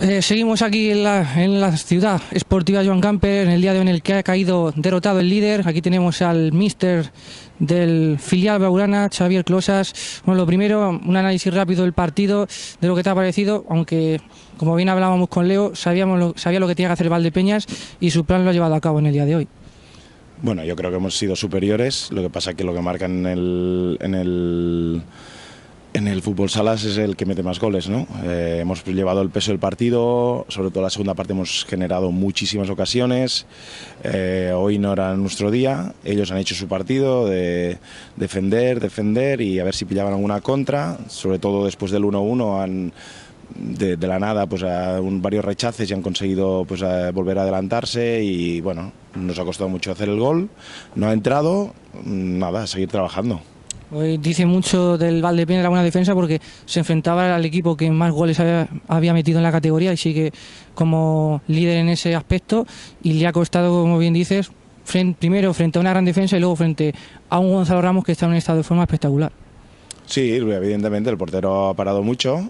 Eh, seguimos aquí en la, ciudad esportiva Joan Camper, en el día de hoy en el que ha caído derrotado el líder. Aquí tenemos al mister del filial baurana, Xavier Closas. Bueno, lo primero, un análisis rápido del partido, de lo que te ha parecido, aunque como bien hablábamos con Leo, sabíamos sabía lo que tenía que hacer Valdepeñas y su plan lo ha llevado a cabo en el día de hoy. Bueno, yo creo que hemos sido superiores, lo que pasa es que lo que marcan En el en el fútbol salas es el que mete más goles, ¿no? Eh, hemos llevado el peso del partido, sobre todo la segunda parte hemos generado muchísimas ocasiones. Eh, hoy no era nuestro día, ellos han hecho su partido de defender, defender y a ver si pillaban alguna contra, sobre todo después del 1-1 han de, la nada pues varios rechaces y han conseguido pues volver a adelantarse y bueno, nos ha costado mucho hacer el gol, no ha entrado, nada, seguir trabajando. Hoy dice mucho del Valdepeña la buena defensa porque se enfrentaba al equipo que más goles había, metido en la categoría y sigue como líder en ese aspecto y le ha costado, como bien dices, frente, primero frente a una gran defensa y luego frente a un Gonzalo Ramos que está en un estado de forma espectacular. Sí, evidentemente el portero ha parado mucho,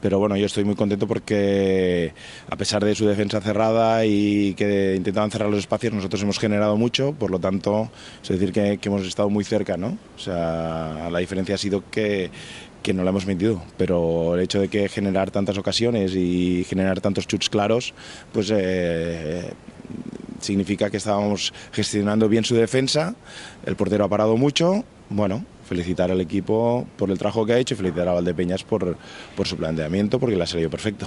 pero bueno, yo estoy muy contento porque a pesar de su defensa cerrada y que intentaban cerrar los espacios, nosotros hemos generado mucho, por lo tanto, es decir, que, hemos estado muy cerca, ¿no? O sea, la diferencia ha sido que, no la hemos metido, pero el hecho de que generar tantas ocasiones y generar tantos chuts claros, pues eh, significa que estábamos gestionando bien su defensa, el portero ha parado mucho, bueno, felicitar al equipo por el trabajo que ha hecho y felicitar a Valdepeñas por, su planteamiento porque le ha salido perfecto.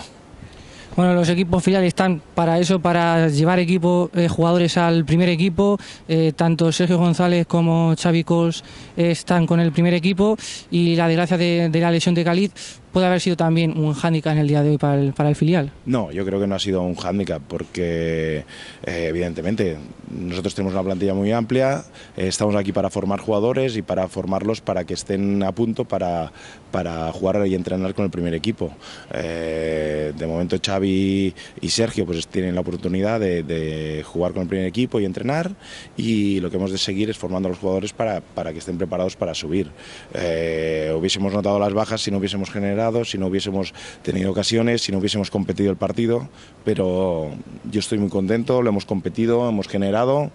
Bueno, los equipos finales están para eso, para llevar equipo, eh, jugadores al primer equipo. Eh, tanto Sergio González como Xavi Cols eh, están con el primer equipo y la desgracia de, de la lesión de Caliz ¿Puede haber sido también un hándicap en el día de hoy para el, para el filial? No, yo creo que no ha sido un hándicap porque eh, evidentemente nosotros tenemos una plantilla muy amplia, eh, estamos aquí para formar jugadores y para formarlos para que estén a punto para, para jugar y entrenar con el primer equipo. Eh, de momento Xavi y Sergio pues tienen la oportunidad de, jugar con el primer equipo y entrenar y lo que hemos de seguir es formando a los jugadores para, para que estén preparados para subir. hubiésemos notado las bajas si no hubiésemos generado si no hubiésemos tenido ocasiones, si no hubiésemos competido el partido, pero yo estoy muy contento, lo hemos competido, hemos generado,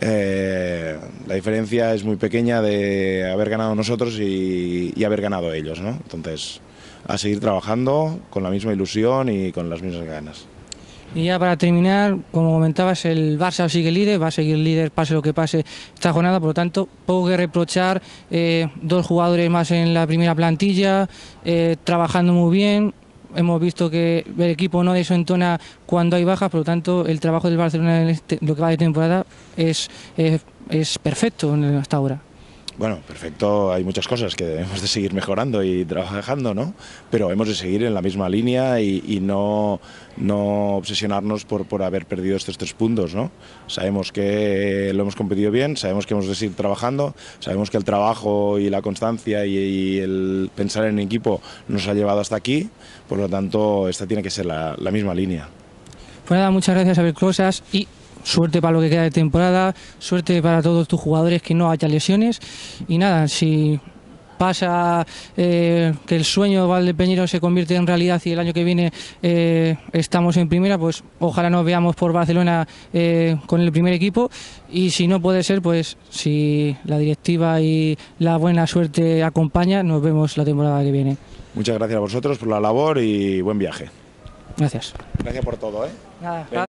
eh, la diferencia es muy pequeña de haber ganado nosotros y, haber ganado ellos, Entonces, a seguir trabajando con la misma ilusión y con las mismas ganas. Y ya para terminar, como comentabas, el Barça sigue líder, va a seguir líder pase lo que pase esta jornada, por lo tanto, poco que reprochar, eh, dos jugadores más en la primera plantilla, eh, trabajando muy bien, hemos visto que el equipo no desentona cuando hay bajas, por lo tanto el trabajo del Barcelona en este, lo que va de temporada es, eh, es perfecto hasta ahora. Bueno, perfecto, hay muchas cosas que debemos de seguir mejorando y trabajando, ¿no? Pero hemos de seguir en la misma línea y, no, no, obsesionarnos por, por, haber perdido estos tres puntos, ¿no? Sabemos que lo hemos competido bien, sabemos que hemos de seguir trabajando, sabemos que el trabajo y la constancia y, el pensar en equipo nos ha llevado hasta aquí, por lo tanto, esta tiene que ser la, misma línea. Pues nada, muchas gracias a ver Cosas y suerte para lo que queda de temporada, suerte para todos tus jugadores que no haya lesiones y nada, si pasa eh, que el sueño de Valdepeñero se convierte en realidad y el año que viene eh, estamos en primera, pues ojalá nos veamos por Barcelona eh, con el primer equipo y si no puede ser, pues si la directiva y la buena suerte acompaña, nos vemos la temporada que viene. Muchas gracias a vosotros por la labor y buen viaje. Gracias. Gracias por todo. ¿eh? Nada,